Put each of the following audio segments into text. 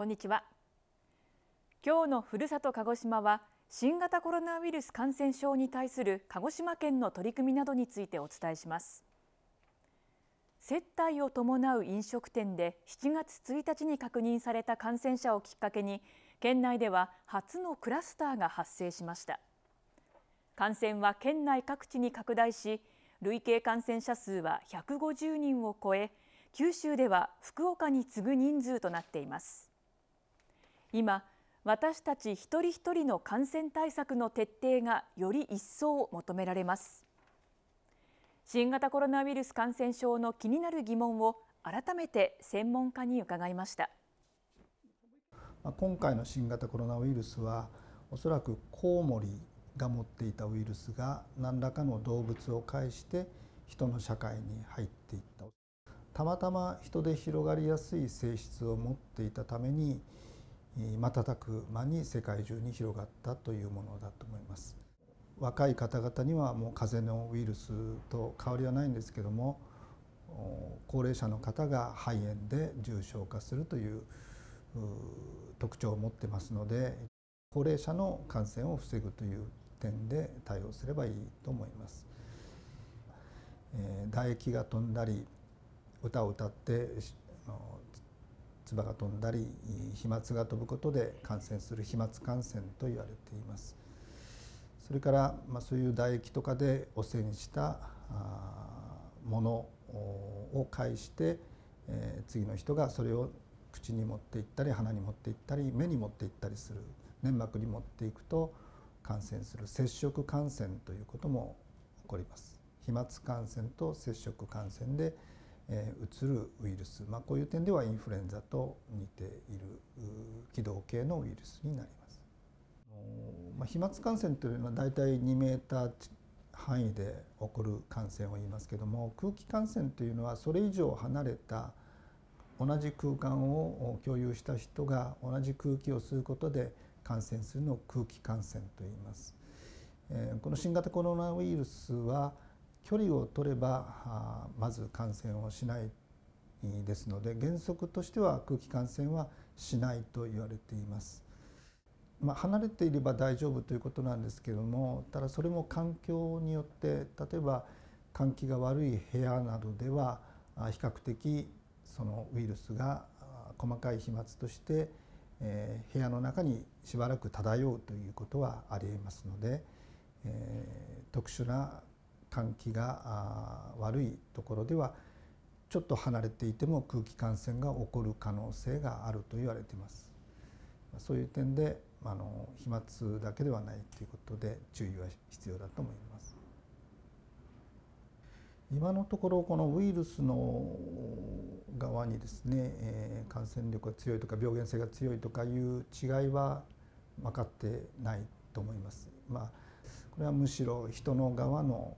こんにちは今日のふるさと鹿児島は新型コロナウイルス感染症に対する鹿児島県の取り組みなどについてお伝えします接待を伴う飲食店で7月1日に確認された感染者をきっかけに県内では初のクラスターが発生しました感染は県内各地に拡大し累計感染者数は150人を超え九州では福岡に次ぐ人数となっています今私たち一人一人の感染対策の徹底がより一層求められます新型コロナウイルス感染症の気になる疑問を改めて専門家に伺いました今回の新型コロナウイルスはおそらくコウモリが持っていたウイルスが何らかの動物を介して人の社会に入っていったたまたま人で広がりやすい性質を持っていたために瞬く間に世界中に広がったというものだと思います若い方々にはもう風邪のウイルスと変わりはないんですけども高齢者の方が肺炎で重症化するという特徴を持ってますので高齢者の感染を防ぐという点で対応すればいいと思います。唾液が飛んだり歌を歌って唾が飛んだり飛沫が飛ぶことで感染する飛沫感染と言われていますそれから、まあ、そういう唾液とかで汚染したものを介して、え次の人がそれを口に持っていったり鼻に持っていったり目に持っていったりする粘膜に持っていくと感染する接触感染ということも起こります飛沫感染と接触感染で、えー、るウイルス、まあ、こういう点ではインフルエンザと似ている軌道系のウイルスになります。まあ、飛沫感染というのはだいたい2メーター範囲で起こる感染を言いますけども空気感染というのはそれ以上離れた同じ空間を共有した人が同じ空気を吸うことで感染するのを空気感染と言います。えこの新型コロナウイルスは距離を取ればまず感染をしないですので原則としては空気感染はしないと言われています。まあ、離れていれば大丈夫ということなんですけどもただそれも環境によって例えば換気が悪い部屋などでは比較的そのウイルスが細かい飛沫として、え部屋の中にしばらく漂うということはありえますので、え特殊な換気が悪いところではちょっと離れていても空気感染が起こる可能性があると言われていますそういう点であの飛沫だけではないということで注意は必要だと思います今のところこのウイルスの側にですね、えー、感染力が強いとか病原性が強いとかいう違いは分かってないと思います。まあ、これはむしろ人の側の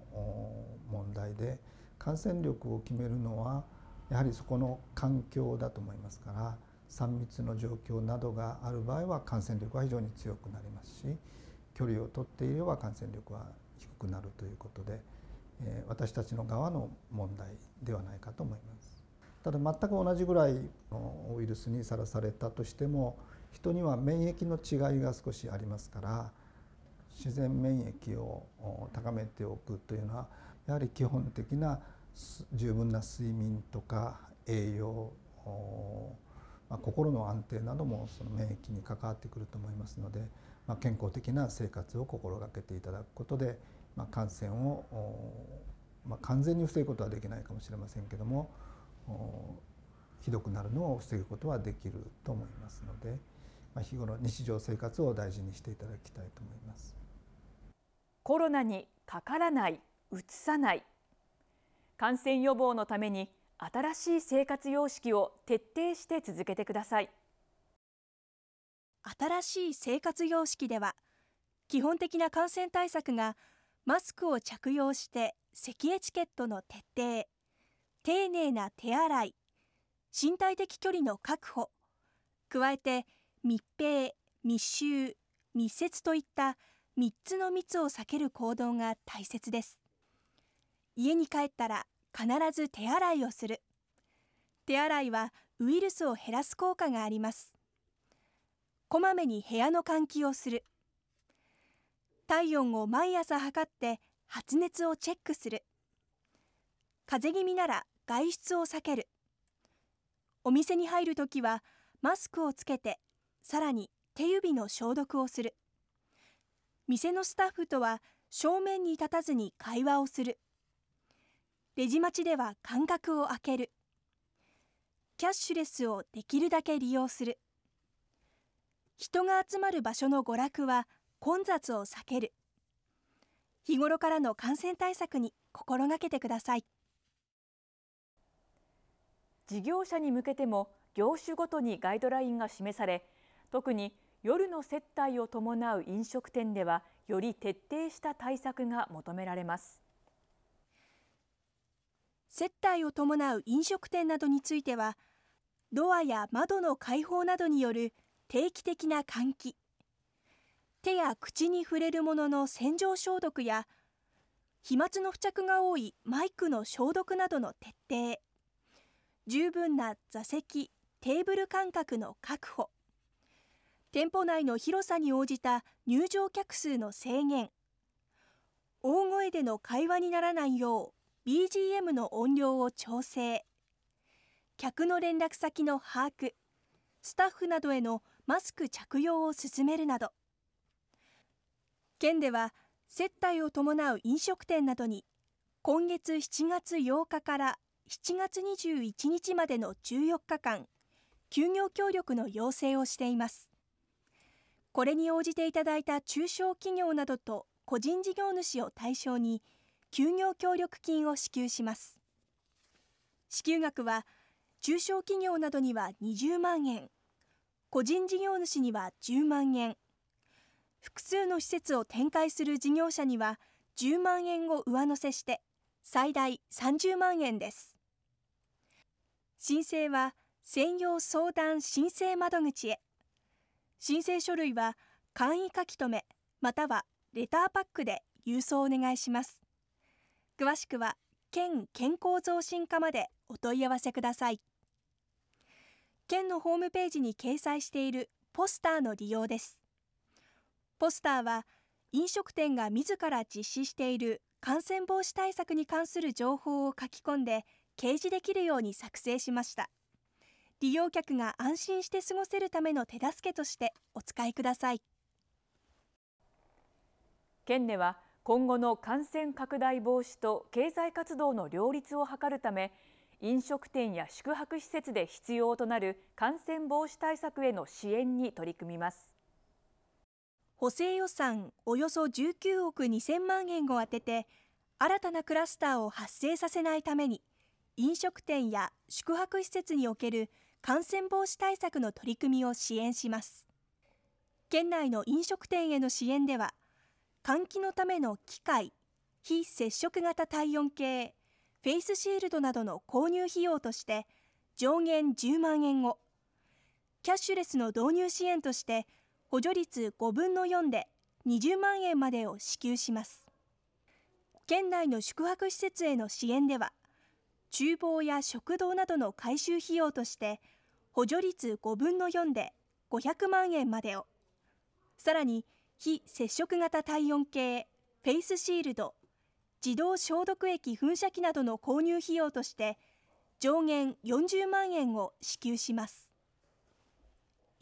問題で感染力を決めるのはやはりそこの環境だと思いますから3密の状況などがある場合は感染力は非常に強くなりますし距離をとっていれば感染力は低くなるということで、えー、私たちの側の問題ではないかと思います。ただ全く同じぐらいのウイルスにさらされたとしても人には免疫の違いが少しありますから自然免疫を高めておくというのはやはり基本的な十分な睡眠とか栄養、まあ、心の安定などもその免疫に関わってくると思いますので、まあ、健康的な生活を心がけていただくことで、まあ、感染を、まあ、完全に防ぐことはできないかもしれませんけどもひどくなるのを防ぐことはできると思いますので、まあ、日頃日常生活を大事にしていただきたいと思います。コロナにかからない、うつさない。感染予防のために新しい生活様式を徹底して続けてください。新しい生活様式では、基本的な感染対策がマスクを着用して咳エチケットの徹底、丁寧な手洗い、身体的距離の確保、加えて密閉、密集、密接といった3つの密を避ける行動が大切です。家に帰ったら必ず手洗いをする。手洗いはウイルスを減らす効果があります。こまめに部屋の換気をする。体温を毎朝測って発熱をチェックする。風邪気味なら外出を避ける。お店に入るときはマスクをつけて、さらに手指の消毒をする。店のスタッフとは正面に立たずに会話をする。レジ待ちでは間隔を空ける。キャッシュレスをできるだけ利用する。人が集まる場所の娯楽は混雑を避ける。日頃からの感染対策に心がけてください。事業者に向けても業種ごとにガイドラインが示され、特に夜の接待を伴う飲食店ではより徹底した対策が求められます接待を伴う飲食店などについてはドアや窓の開放などによる定期的な換気手や口に触れるものの洗浄消毒や飛沫の付着が多いマイクの消毒などの徹底十分な座席テーブル間隔の確保店舗内の広さに応じた入場客数の制限、大声での会話にならないよう BGM の音量を調整、客の連絡先の把握、スタッフなどへのマスク着用を進めるなど、県では接待を伴う飲食店などに今月7月8日から7月21日までの14日間、休業協力の要請をしています。これに応じていただいた中小企業などと個人事業主を対象に休業協力金を支給します支給額は中小企業などには20万円個人事業主には10万円複数の施設を展開する事業者には10万円を上乗せして最大30万円です申請は専用相談申請窓口へ申請書類は簡易書留またはレターパックで郵送お願いします詳しくは県健康増進課までお問い合わせください県のホームページに掲載しているポスターの利用ですポスターは飲食店が自ら実施している感染防止対策に関する情報を書き込んで掲示できるように作成しました。利用客が安心して過ごせるための手助けとしてお使いください県では今後の感染拡大防止と経済活動の両立を図るため飲食店や宿泊施設で必要となる感染防止対策への支援に取り組みます補正予算およそ19億2000万円を当てて新たなクラスターを発生させないために飲食店や宿泊施設における感染防止対策の取り組みを支援します県内の飲食店への支援では換気のための機械非接触型体温計フェイスシールドなどの購入費用として上限10万円をキャッシュレスの導入支援として補助率5分の4で20万円までを支給します県内の宿泊施設への支援では厨房や食堂などの改修費用として補助率5分の4で500万円までを、さらに非接触型体温計、フェイスシールド、自動消毒液噴射器などの購入費用として上限40万円を支給します。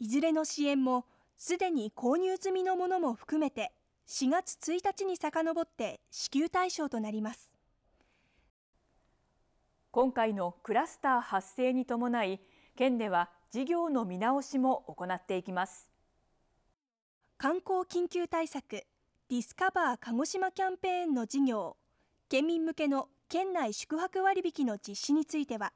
いずれの支援もすでに購入済みのものも含めて4月1日に遡って支給対象となります。今回のクラスター発生に伴い県では事業の見直しも行っていきます観光緊急対策ディスカバー鹿児島キャンペーンの事業県民向けの県内宿泊割引の実施については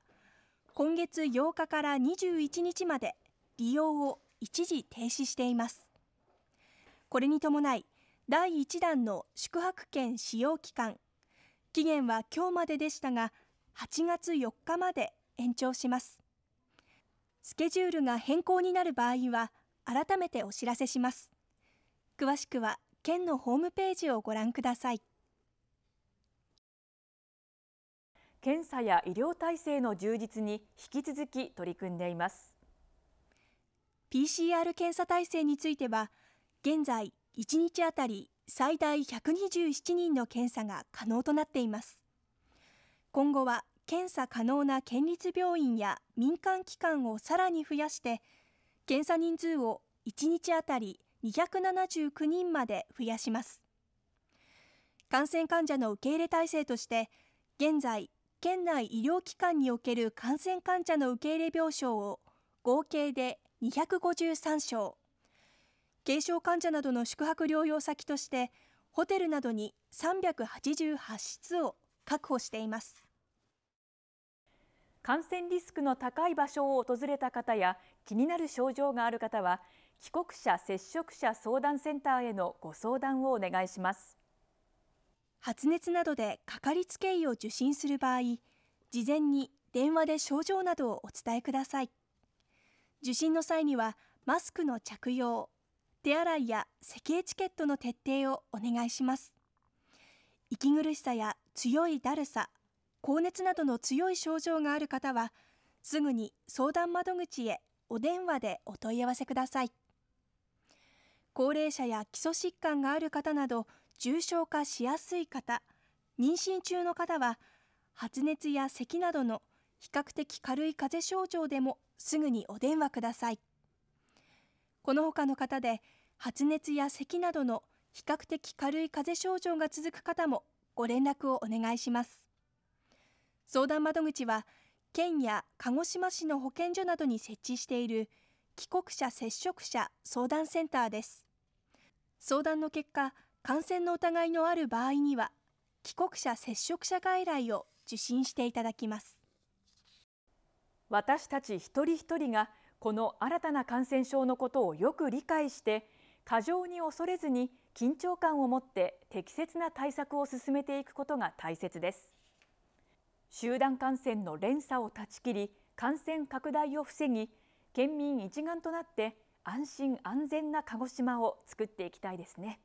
今月8日から21日まで利用を一時停止していますこれに伴い第1弾の宿泊券使用期間期限は今日まででしたが8月4日まで延長しますスケジュールが変更になる場合は、改めてお知らせします。詳しくは、県のホームページをご覧ください。検査や医療体制の充実に引き続き取り組んでいます。PCR 検査体制については、現在1日あたり最大127人の検査が可能となっています。今後は検査可能な県立病院や民間機関をさらに増やして検査人数を1日あたり279人まで増やします感染患者の受け入れ体制として現在県内医療機関における感染患者の受け入れ病床を合計で253床軽症患者などの宿泊療養先としてホテルなどに388室を確保しています感染リスクの高い場所を訪れた方や気になる症状がある方は帰国者・接触者相談センターへのご相談をお願いします発熱などでかかりつけ医を受診する場合事前に電話で症状などをお伝えください受診の際にはマスクの着用手洗いや咳エチケットの徹底をお願いします息苦しさや強いだるさ高熱などの強い症状がある方は、すぐに相談窓口へお電話でお問い合わせください。高齢者や基礎疾患がある方など、重症化しやすい方、妊娠中の方は、発熱や咳などの比較的軽い風邪症状でもすぐにお電話ください。この他の方で、発熱や咳などの比較的軽い風邪症状が続く方もご連絡をお願いします。相談窓口は県や鹿児島市の保健所などに設置している帰国者接触者相談センターです相談の結果感染の疑いのある場合には帰国者接触者外来を受診していただきます私たち一人一人がこの新たな感染症のことをよく理解して過剰に恐れずに緊張感を持って適切な対策を進めていくことが大切です集団感染の連鎖を断ち切り感染拡大を防ぎ県民一丸となって安心安全な鹿児島を作っていきたいですね。